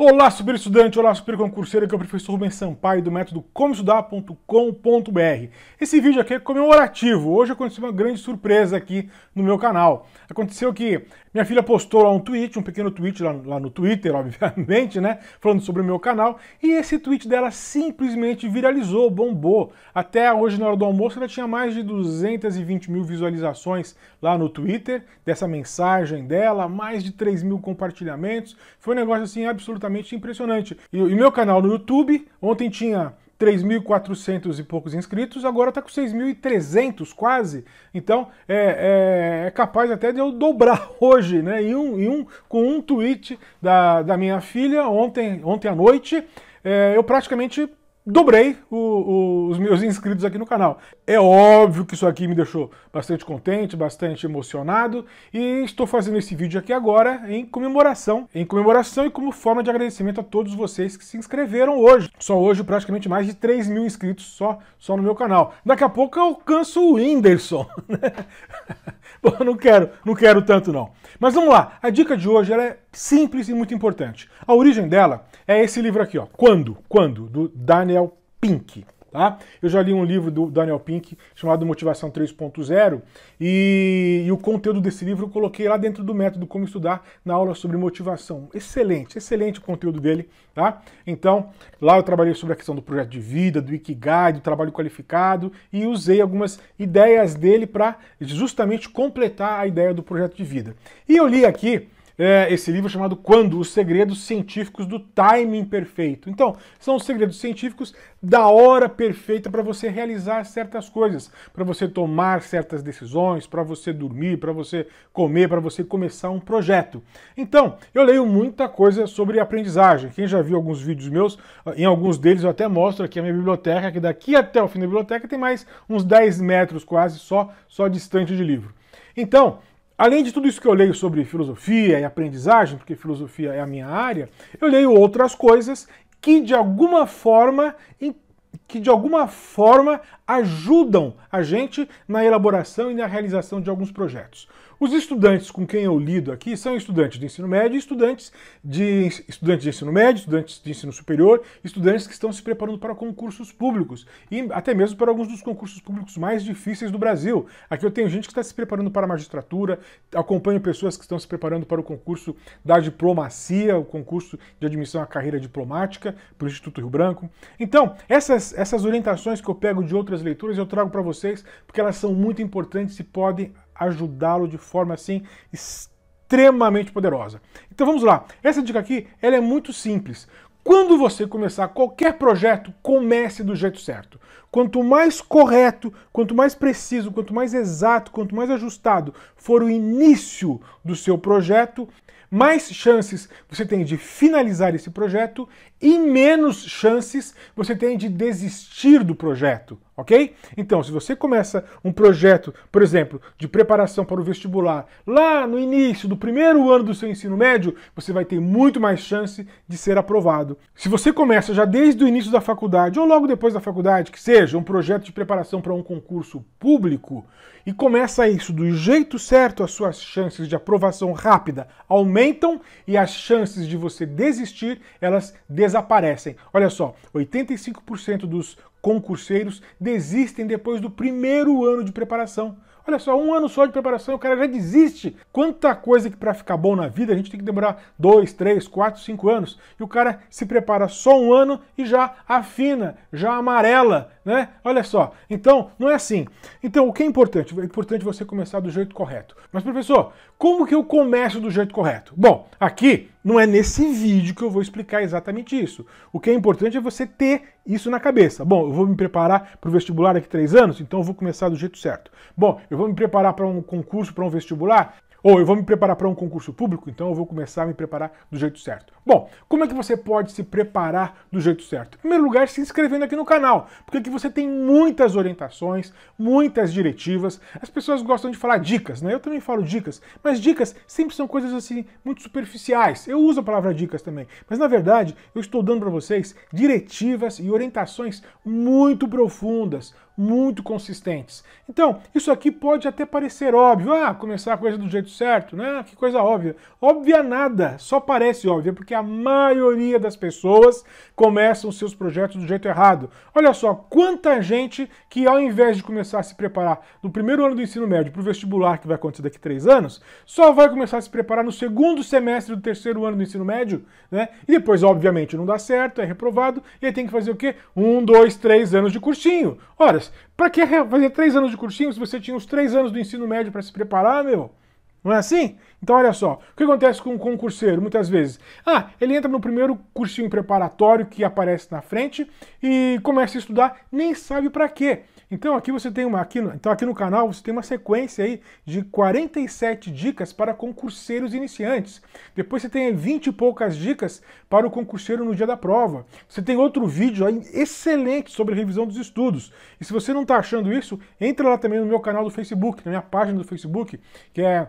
Olá, super estudante, olá, super concurseiro, aqui é o professor Rubens Sampaio do método comoestudar.com.br. Esse vídeo aqui é comemorativo. Hoje aconteceu uma grande surpresa aqui no meu canal. Aconteceu que minha filha postou lá um tweet, um pequeno tweet lá, lá, no Twitter, obviamente, né? Falando sobre o meu canal. E esse tweet dela simplesmente viralizou, bombou. Até hoje, na hora do almoço, ela tinha mais de 220 mil visualizações lá no Twitter dessa mensagem dela, mais de 3 mil compartilhamentos. Foi um negócio assim absolutamente impressionante. E o meu canal no YouTube, ontem tinha 3.400 e poucos inscritos, agora está com 6.300 quase. Então é, é, é, capaz até de eu dobrar hoje, né? E um, um, com um tweet da, da minha filha ontem, ontem à noite, é, eu praticamente dobrei o, o, os meus inscritos aqui no canal. É óbvio que isso aqui me deixou bastante contente, bastante emocionado e estou fazendo esse vídeo aqui agora em comemoração, em comemoração e como forma de agradecimento a todos vocês que se inscreveram hoje. Só hoje praticamente mais de 3 mil inscritos só, só no meu canal. Daqui a pouco eu alcanço o Whindersson, né? Bom, não quero, não quero tanto não. Mas vamos lá, a dica de hoje é simples e muito importante. A origem dela é esse livro aqui, ó, Quando, Quando, do Daniel Pink. Tá? Eu já li um livro do Daniel Pink chamado Motivação 3.0 e, e, o conteúdo desse livro eu coloquei lá dentro do método Como Estudar na aula sobre motivação. Excelente, excelente o conteúdo dele. Tá? Então, lá eu trabalhei sobre a questão do projeto de vida, do Ikigai, do trabalho qualificado e usei algumas ideias dele para justamente completar a ideia do projeto de vida. E eu li aqui é, esse livro é chamado Quando? Os Segredos Científicos do Timing Perfeito. Então, são os segredos científicos da hora perfeita para você realizar certas coisas, para você tomar certas decisões, para você dormir, para você comer, para você começar um projeto. Então, eu leio muita coisa sobre aprendizagem. Quem já viu alguns vídeos meus, em alguns deles eu até mostro aqui a minha biblioteca, que daqui até o fim da biblioteca tem mais uns 10 metros quase só, só distante de livro. Então, Além de tudo isso que eu leio sobre filosofia e aprendizagem, porque filosofia é a minha área, eu leio outras coisas que de alguma forma que de alguma forma ajudam a gente na elaboração e na realização de alguns projetos. Os estudantes com quem eu lido aqui são estudantes de ensino médio, estudantes de, estudantes de ensino médio, estudantes de ensino superior, estudantes que estão se preparando para concursos públicos e até mesmo para alguns dos concursos públicos mais difíceis do Brasil. Aqui eu tenho gente que está se preparando para a magistratura, acompanho pessoas que estão se preparando para o concurso da diplomacia, o concurso de admissão à carreira diplomática para o Instituto Rio Branco. Então, essas, essas orientações que eu pego de outras leituras eu trago para vocês porque elas são muito importantes e podem ajudá-lo de forma assim extremamente poderosa. Então vamos lá. Essa dica aqui, ela é muito simples. Quando você começar qualquer projeto, comece do jeito certo. Quanto mais correto, quanto mais preciso, quanto mais exato, quanto mais ajustado for o início do seu projeto, mais chances você tem de finalizar esse projeto e menos chances você tem de desistir do projeto Ok? Então, se você começa um projeto, por exemplo, de preparação para o vestibular, lá no início do primeiro ano do seu ensino médio, você vai ter muito mais chance de ser aprovado. Se você começa já desde o início da faculdade ou logo depois da faculdade, que seja um projeto de preparação para um concurso público, e começa isso do jeito certo, as suas chances de aprovação rápida aumentam e as chances de você desistir, elas desaparecem. Olha só, 85% dos concurseiros desistem depois do primeiro ano de preparação. Olha só, um ano só de preparação o cara já desiste. Quanta coisa que para ficar bom na vida a gente tem que demorar dois, três, quatro, cinco anos. E o cara se prepara só um ano e já afina, já amarela, né? Olha só. Então, não é assim. Então, o que é importante? É importante você começar do jeito correto. Mas, professor, como que eu começo do jeito correto? Bom, aqui não é nesse vídeo que eu vou explicar exatamente isso. O que é importante é você ter isso na cabeça. Bom, eu vou me preparar para o vestibular daqui a três anos, então eu vou começar do jeito certo. Bom, eu vou me preparar para um concurso, para um vestibular, ou eu vou me preparar para um concurso público, então eu vou começar a me preparar do jeito certo. Bom, como é que você pode se preparar do jeito certo? Em primeiro lugar, se inscrevendo aqui no canal, porque aqui você tem muitas orientações, muitas diretivas. As pessoas gostam de falar dicas, né? Eu também falo dicas, mas dicas sempre são coisas assim muito superficiais. Eu uso a palavra dicas também, mas na verdade eu estou dando para vocês diretivas e orientações muito profundas muito consistentes. Então, isso aqui pode até parecer óbvio. Ah, começar a coisa do jeito certo, né? Que coisa óbvia. Óbvia nada, só parece óbvia, porque a maioria das pessoas começam seus projetos do jeito errado. Olha só, quanta gente que ao invés de começar a se preparar no primeiro ano do ensino médio para o vestibular que vai acontecer daqui a três anos, só vai começar a se preparar no segundo semestre do terceiro ano do ensino médio, né? E depois, obviamente, não dá certo, é reprovado, e aí tem que fazer o quê? Um, dois, três anos de cursinho. Ora, Pra que fazer três anos de cursinho se você tinha os três anos do ensino médio para se preparar, meu? Não é assim? Então olha só, o que acontece com um concurseiro muitas vezes? Ah, ele entra no primeiro cursinho preparatório que aparece na frente e começa a estudar, nem sabe para quê. Então aqui você tem uma aqui, então aqui no canal você tem uma sequência aí de 47 dicas para concurseiros iniciantes. Depois você tem 20 e poucas dicas para o concurseiro no dia da prova. Você tem outro vídeo aí excelente sobre revisão dos estudos. E se você não está achando isso, entra lá também no meu canal do Facebook, na minha página do Facebook, que é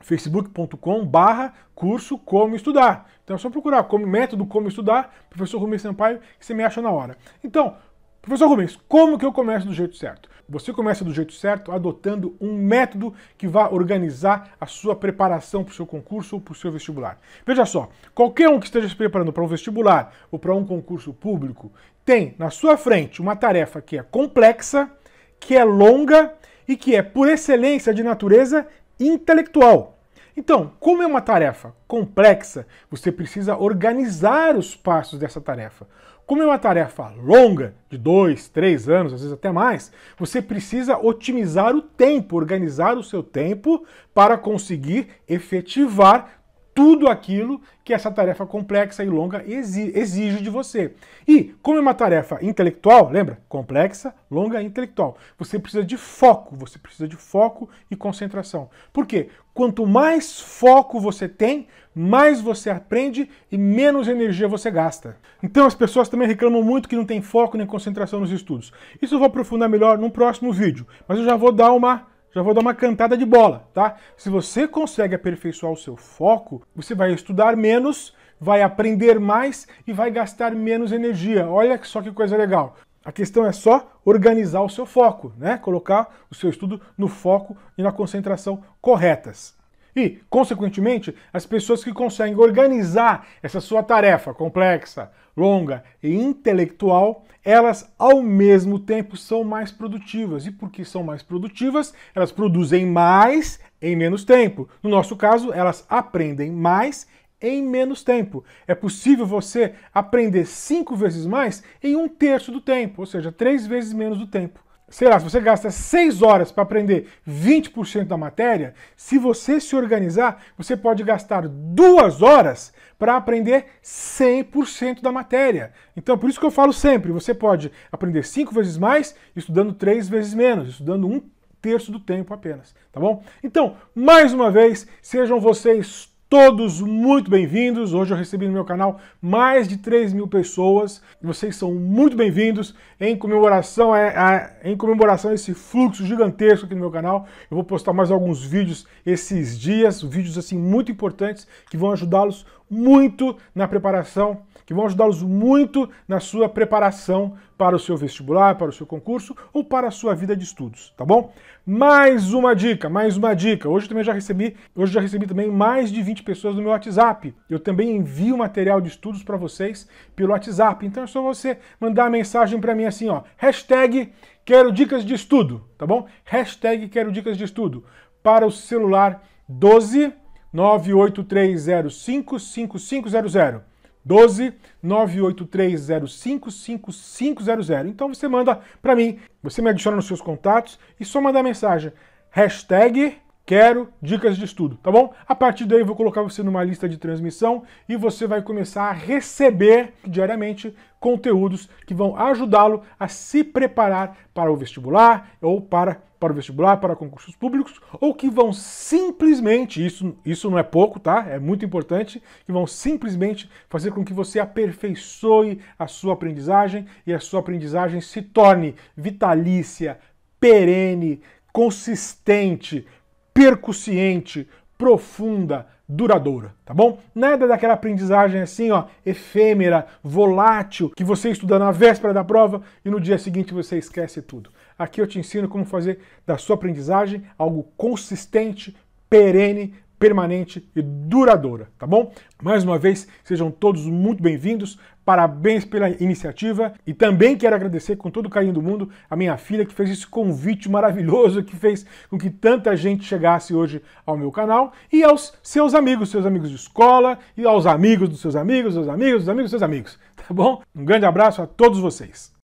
facebook.com barra curso como estudar. Então é só procurar como método como estudar, professor Rumi Sampaio, que você me acha na hora. Então, Professor Rubens, como que eu começo do jeito certo? Você começa do jeito certo adotando um método que vá organizar a sua preparação para o seu concurso ou para o seu vestibular. Veja só, qualquer um que esteja se preparando para um vestibular ou para um concurso público tem na sua frente uma tarefa que é complexa, que é longa e que é, por excelência, de natureza intelectual. Então, como é uma tarefa complexa, você precisa organizar os passos dessa tarefa. Como é uma tarefa longa, de dois, três anos, às vezes até mais, você precisa otimizar o tempo, organizar o seu tempo para conseguir efetivar tudo aquilo que essa tarefa complexa e longa exige de você. E, como é uma tarefa intelectual, lembra? Complexa, longa e intelectual. Você precisa de foco, você precisa de foco e concentração. Por quê? Quanto mais foco você tem, mais você aprende e menos energia você gasta. Então as pessoas também reclamam muito que não tem foco nem concentração nos estudos. Isso eu vou aprofundar melhor num próximo vídeo, mas eu já vou dar uma já vou dar uma cantada de bola, tá? Se você consegue aperfeiçoar o seu foco, você vai estudar menos, vai aprender mais e vai gastar menos energia. Olha só que coisa legal. A questão é só organizar o seu foco, né? Colocar o seu estudo no foco e na concentração corretas. E, consequentemente, as pessoas que conseguem organizar essa sua tarefa complexa, longa e intelectual, elas ao mesmo tempo são mais produtivas. E porque são mais produtivas, elas produzem mais em menos tempo. No nosso caso, elas aprendem mais em menos tempo. É possível você aprender cinco vezes mais em um terço do tempo, ou seja, três vezes menos do tempo. Sei lá, se você gasta seis horas para aprender 20% da matéria, se você se organizar, você pode gastar duas horas para aprender 100% da matéria. Então, por isso que eu falo sempre, você pode aprender cinco vezes mais estudando três vezes menos, estudando um terço do tempo apenas, tá bom? Então, mais uma vez, sejam vocês todos muito bem-vindos. Hoje eu recebi no meu canal mais de 3 mil pessoas. Vocês são muito bem-vindos em comemoração a, a, em comemoração a esse fluxo gigantesco aqui no meu canal. Eu vou postar mais alguns vídeos esses dias, vídeos assim muito importantes que vão ajudá-los muito na preparação, que vão ajudá-los muito na sua preparação para o seu vestibular, para o seu concurso ou para a sua vida de estudos, tá bom? Mais uma dica, mais uma dica. Hoje também já recebi, hoje já recebi também mais de 20 pessoas no meu WhatsApp. Eu também envio material de estudos para vocês pelo WhatsApp. Então é só você mandar a mensagem para mim assim, ó, hashtag quero dicas de estudo, tá bom? Hashtag quero dicas de estudo para o celular 12 983055500. 12 983055500. Então você manda para mim, você me adiciona nos seus contatos e só mandar mensagem. Hashtag Quero dicas de estudo, tá bom? A partir daí eu vou colocar você numa lista de transmissão e você vai começar a receber diariamente conteúdos que vão ajudá-lo a se preparar para o vestibular ou para para o vestibular, para concursos públicos, ou que vão simplesmente, isso, isso não é pouco, tá? É muito importante, que vão simplesmente fazer com que você aperfeiçoe a sua aprendizagem e a sua aprendizagem se torne vitalícia, perene, consistente, percussiente, profunda, duradoura, tá bom? Nada daquela aprendizagem assim, ó, efêmera, volátil, que você estuda na véspera da prova e no dia seguinte você esquece tudo. Aqui eu te ensino como fazer da sua aprendizagem algo consistente, perene, permanente e duradoura, tá bom? Mais uma vez, sejam todos muito bem-vindos Parabéns pela iniciativa e também quero agradecer com todo o carinho do mundo a minha filha que fez esse convite maravilhoso que fez com que tanta gente chegasse hoje ao meu canal e aos seus amigos, seus amigos de escola e aos amigos dos seus amigos, dos amigos, dos amigos, dos seus amigos, tá bom? Um grande abraço a todos vocês.